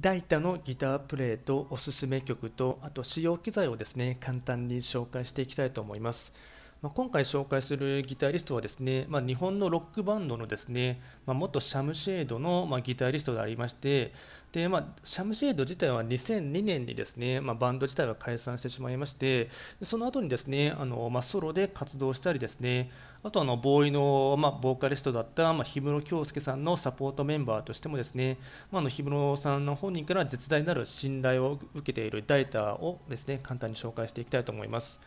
大タのギタープレイとおすすめ曲とあと使用機材をですね簡単に紹介していきたいと思います。まあ、今回紹介するギタリストはですね、まあ、日本のロックバンドのですね、まあ、元シャムシェードの、まギタリストでありましてで、まあ、シャムシェード自体は2002年にですね、まバンド自体は解散してしまいましてその後にですねあの、まソロで活動したりですねあとあのボーイの、まボーカリストだった、ま氷室京介さんのサポートメンバーとしてもですね、まあ、の氷室さんの本人から絶大なる信頼を受けているダイターをですね簡単に紹介していきたいと思います。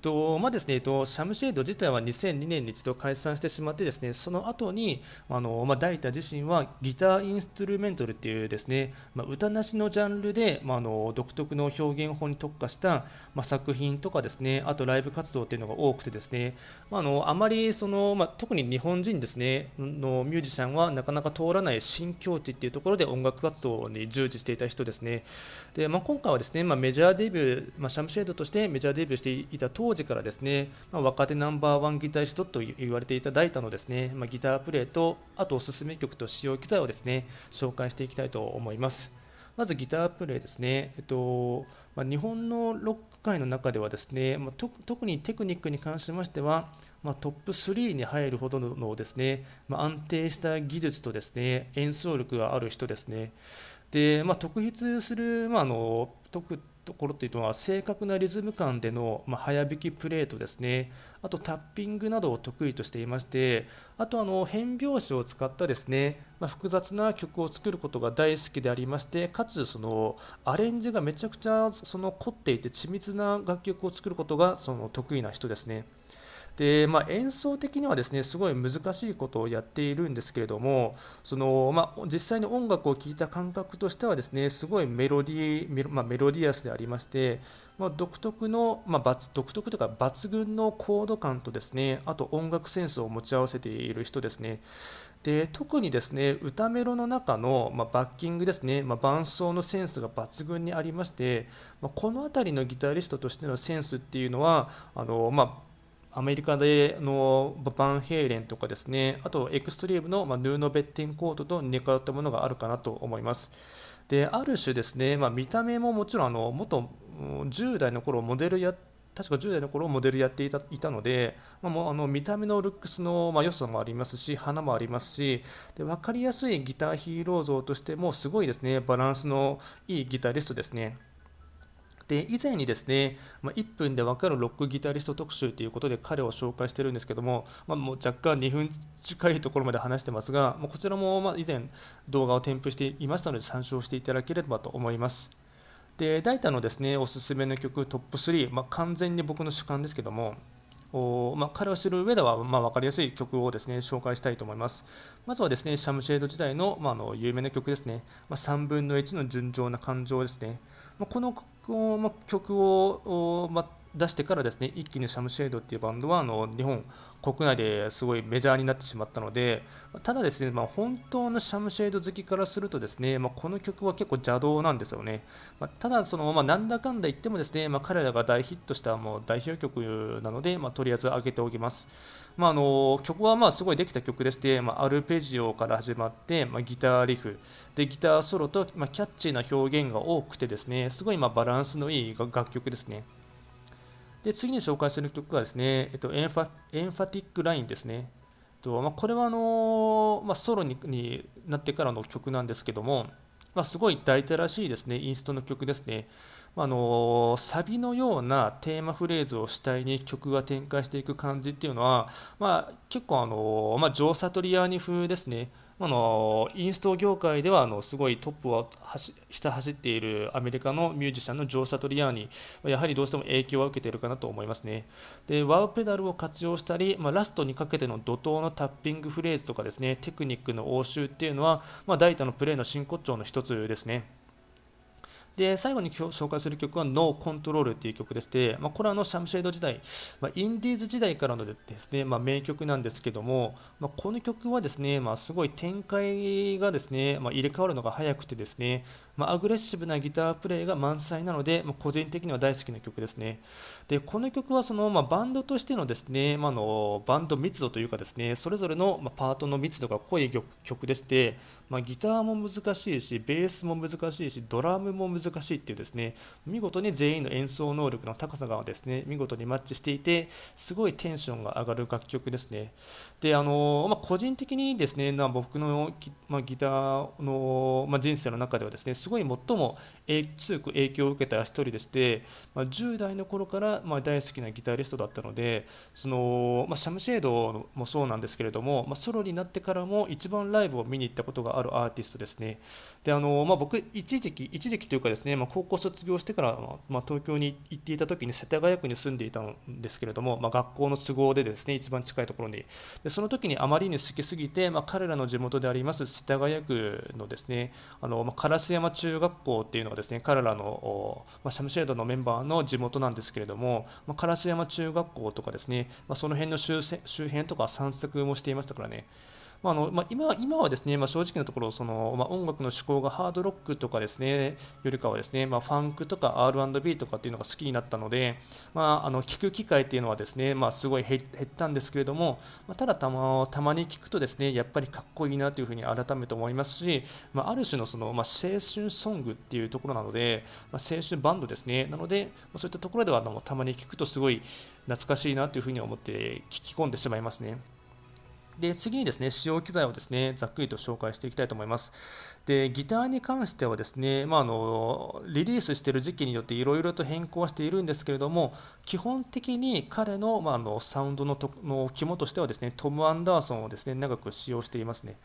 とまあですねえっと、シャムシェード自体は2002年に一度解散してしまってですねその後にあのまあ、ダイタ自身はギターインストゥルメントルっていうですね、まあ、歌なしのジャンルで、まあ、あの独特の表現法に特化した、まあ、作品とかですねあとライブ活動っていうのが多くてですね、まあ、あのあまりその、まあ、特に日本人ですねのミュージシャンはなかなか通らない新境地っていうところで音楽活動に従事していた人ですねで、まあ、今回はですね、まあ、メジャーデビュー、まあ、シャムシェードとしてメジャーデビューしていた当当時からですね、まあ、若手ナンバーワンギタースと言われていただいたのですね、まあ、ギタープレイとあとおすすめ曲と使用機材をですね紹介していきたいと思いますまずギタープレイですね、えっとまあ、日本のロック界の中ではですね、まあ、特にテクニックに関しましては、まあ、トップ3に入るほどのですね、ま安定した技術とですね演奏力がある人ですねで、ま特筆する、まあの特ところというのは正確なリズム感での、ま早弾きプレートですねあとタッピングなどを得意としていましてあとあの変拍子を使ったですね、ま複雑な曲を作ることが大好きでありましてかつそのアレンジがめちゃくちゃその凝っていて緻密な楽曲を作ることがその得意な人ですね。で、まあ、演奏的にはですねすごい難しいことをやっているんですけれどもその、まあ、実際に音楽を聴いた感覚としてはですねすごいメロディメロ,、まあ、メロディアスでありまして、まあ、独特の、まあ、独特というか抜群のコード感とですねあと音楽センスを持ち合わせている人ですねで特にですね歌メロの中の、まあ、バッキングですね、まあ、伴奏のセンスが抜群にありまして、まあ、この辺りのギタリストとしてのセンスっていうのはあの、まあ、アメリカでのバンヘイレンとかですね、あとエクストリームの、まヌーノ・ベッテンコートと似通ったものがあるかなと思います。で、ある種ですね、まあ、見た目ももちろんあの元10代の頃モデルや確か10代の頃モデルやっていたいたので、まあ、もうあの見た目のルックスの、ま良さもありますし花もありますしで分かりやすいギターヒーロー像としてもすごいですねバランスのいいギタリストですね。で以前にですね、まあ、1分で分かるロックギタリスト特集ということで彼を紹介してるんですけども,、まあ、もう若干2分近いところまで話してますが、まあ、こちらもま以前動画を添付していましたので参照していただければと思います。で大体のですねおすすめの曲トップ3、まあ、完全に僕の主観ですけどもお、まあ、彼を知る上では、まあ、分かりやすい曲をですね紹介したいと思いますまずはですねシャムシェード時代の,、まあ、の有名な曲ですね、ま3分の1の純情な感情ですね、まこの曲を、ま出してからですね一気にシャムシェードっていうバンドはあの日本国内ですごいメジャーになってしまったのでただですね、まあ、本当のシャムシェード好きからするとですね、まあ、この曲は結構邪道なんですよね、まあ、ただその、まなんだかんだ言ってもですね、ま彼らが大ヒットしたもう代表曲なので、まとりあえず上げておきます、まあ、の曲はまあすごいできた曲でして、まアルペジオから始まって、まギターリフでギターソロと、まキャッチーな表現が多くてですねすごいまバランスのいい楽曲ですねで次に紹介する曲がですね、えっと、エンファエンファティックラインですね。とまあ、これはあの、まあ、ソロにになってからの曲なんですけども、まあ、すごい大体らしいですね、インストの曲ですね。あのサビのようなテーマフレーズを主体に曲が展開していく感じっていうのは、まあ、結構あの、まあ、ジョー・サトリアーニ風ですね。あのインスト業界ではあのすごいトップをひた走っているアメリカのミュージシャンのジョー・サトリアーニやはりどうしても影響は受けているかなと思いますねでワウペダルを活用したり、まあ、ラストにかけての怒涛のタッピングフレーズとかですねテクニックの応酬っていうのは、まあ、大体のプレーの真骨頂の一つですねで最後に今日紹介する曲は No Control っていう曲でして、まあ、これはのシャムシェード時代、まあ、インディーズ時代からのですね、まあ、名曲なんですけども、まあ、この曲はですね、まあ、すごい展開がですね、まあ、入れ替わるのが早くてですね、まあ、アグレッシブなギタープレイが満載なので、まあ、個人的には大好きな曲ですね。で、この曲はその、まあ、バンドとしてのですね、まあの、バンド密度というかですね、それぞれの、まパートの密度が濃い曲でして、まギターも難しいし、ベースも難しいし、ドラムも難しいっていうですね、見事に全員の演奏能力の高さがですね、見事にマッチしていて、すごいテンションが上がる楽曲ですね。で、あの、ま個人的にですね、ま僕の、まギターの、ま人生の中ではですね、すごい最も強く影響を受けた一人でして、まあ、10代の頃からま大好きなギタリストだったのでその、まあ、シャムシェードもそうなんですけれども、まあ、ソロになってからも一番ライブを見に行ったことがあるアーティストですねであの、ま僕一時期一時期というかですね、ま高校卒業してから、ま東京に行っていた時に世田谷区に住んでいたんですけれども、ま学校の都合でですね一番近いところにでその時にあまりに好きすぎて、ま彼らの地元であります世田谷区のですねあの、ま烏山山中学校っていうのはですね彼らの、まあ、シャムシェードのメンバーの地元なんですけれども、まあ、烏山中学校とかですね、まあ、その辺の周周辺とか散策もしていましたからねまあのまあ、今今はですね、まあ、正直なところその、まあ、音楽の趣向がハードロックとかですねよりかはですね、まあ、ファンクとか R&B とかっていうのが好きになったので、まあ、あの聞く機会っていうのはですね、まあ、すごい減ったんですけれども、まあ、ただたまたまに聞くとですねやっぱりかっこいいなというふうに改めて思いますし、まあ、ある種のその、まあ、青春ソングっていうところなので、まあ、青春バンドですねなので、まあ、そういったところではあのたまに聞くとすごい懐かしいなというふうに思って聞き込んでしまいますね。で次にですね使用機材をですねざっくりと紹介していきたいと思います。でギターに関してはですね、まあ、あのリリースしている時期によっていろいろと変更はしているんですけれども基本的に彼の,、まあ、のサウンドのとの肝としてはですねトム・アンダーソンをですね長く使用していますね。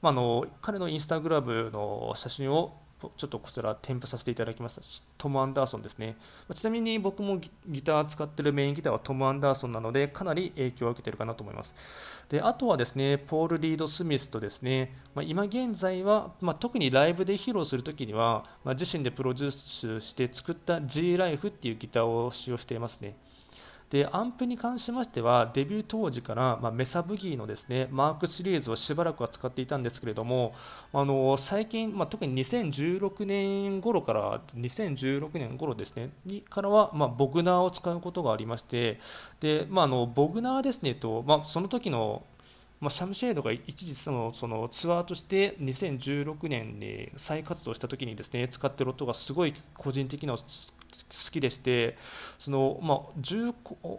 まあの、の彼のインスタグラムの写真をちょっとこちら添付させていただきましたトム・アンダーソンですねちなみに僕もギター使ってるメインギターはトム・アンダーソンなのでかなり影響を受けてるかなと思いますであとはですねポール・リード・スミスとですね、まあ、今現在は、まあ、特にライブで披露するときには、まあ、自身でプロデュースして作った G ライフっていうギターを使用していますねでアンプに関しましてはデビュー当時から、まあ、メサブギーのですねマークシリーズをしばらくは使っていたんですけれどもあの最近、まあ、特に2016年頃から2016年頃ですねにからは、まあ、ボグナーを使うことがありましてで、まあ、あのボグナーですねと、まあ、その時のまあ、シャムシェードが一時そのそのツアーとして2016年に再活動した時にですね使っている音がすごい個人的には好きでしてその、まあ、重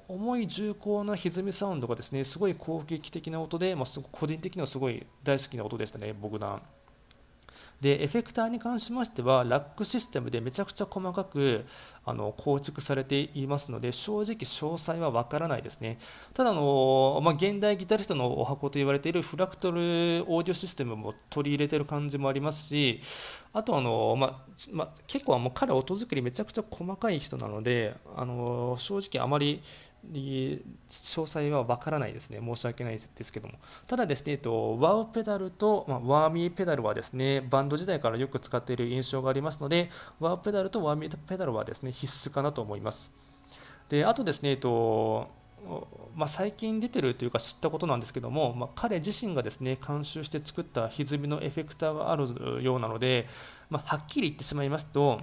重い重厚な歪みサウンドがですねすごい攻撃的な音で、まあ、個人的にはすごい大好きな音でしたね僕グダでエフェクターに関しましてはラックシステムでめちゃくちゃ細かくあの構築されていますので正直詳細はわからないですねただの、まあ、現代ギタリストのお箱と言われているフラクトルオーディオシステムも取り入れてる感じもありますしあとあの、まあ、まあ、結構もう彼音作りめちゃくちゃ細かい人なのであの正直あまり詳細は分からないですね、申し訳ないですけども、ただですね、えっと、ワウペダルと、まワーミーペダルはですね、バンド時代からよく使っている印象がありますので、ワウペダルとワーミーペダルはですね、必須かなと思います。で、あとですね、えっと、まあ、最近出てるというか知ったことなんですけども、まあ、彼自身がですね監修して作った歪みのエフェクターがあるようなので、まあ、はっきり言ってしまいますと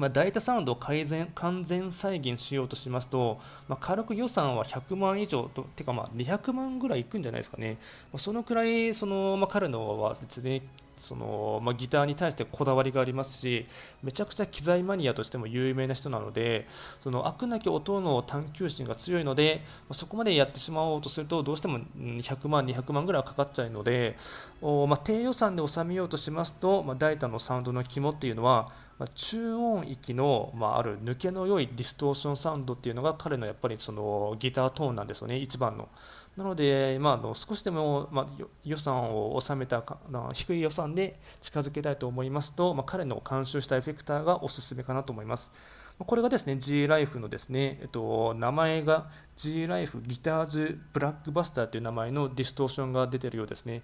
まあ、大体サウンドを改善完全再現しようとしますと、まあ、軽く予算は100万以上とてかまあ200万ぐらいいくんじゃないですかね、まあ、そのくらいその、まあ、彼のはですねそのまあ、ギターに対してこだわりがありますしめちゃくちゃ機材マニアとしても有名な人なのでそのくなき音の探求心が強いのでそこまでやってしまおうとするとどうしても100万200万ぐらいはかかっちゃうのでお、まあ、低予算で収めようとしますと、まあ、タ胆のサウンドの肝っていうのは、ま中音域の、まあ、ある抜けの良いディストーションサウンドっていうのが彼のやっぱりそのギタートーンなんですよね一番の。なので、まあ、あの少しでも、まあ、予算を収めたか低い予算で近づけたいと思いますと、まあ、彼の監修したエフェクターがおすすめかなと思います。これがですね、G-Life のですね、えっと、名前が G-Life ギターズブラックバスターという名前のディストーションが出ているようですね。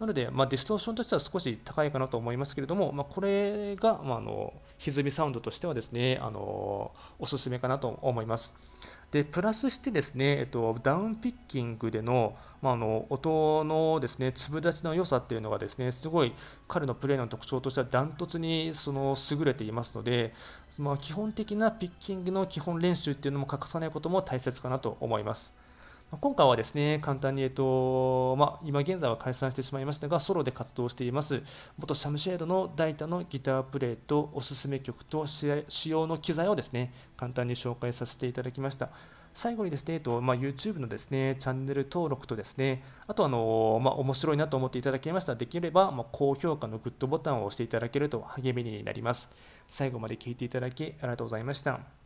なので、まあ、ディストーションとしては少し高いかなと思いますけれども、まあ、これが、まあ、あの歪みサウンドとしてはですねあのおすすめかなと思います。でプラスしてですね、えっと、ダウンピッキングでの,、まあ、の音のですね粒立ちの良さっていうのがですねすごい彼のプレーの特徴としてはダントツにその優れていますので、まあ、基本的なピッキングの基本練習っていうのも欠かさないことも大切かなと思います。今回はですね、簡単に、えっとまあ、今現在は解散してしまいましたが、ソロで活動しています、元シャムシェードのイタのギタープレイとおすすめ曲と使用の機材をですね、簡単に紹介させていただきました。最後にですね、えっとまあ、YouTube のですね、チャンネル登録とですね、あとあの、まあ、面白いなと思っていただけましたら、できれば、まあ、高評価のグッドボタンを押していただけると励みになります。最後まで聴いていただき、ありがとうございました。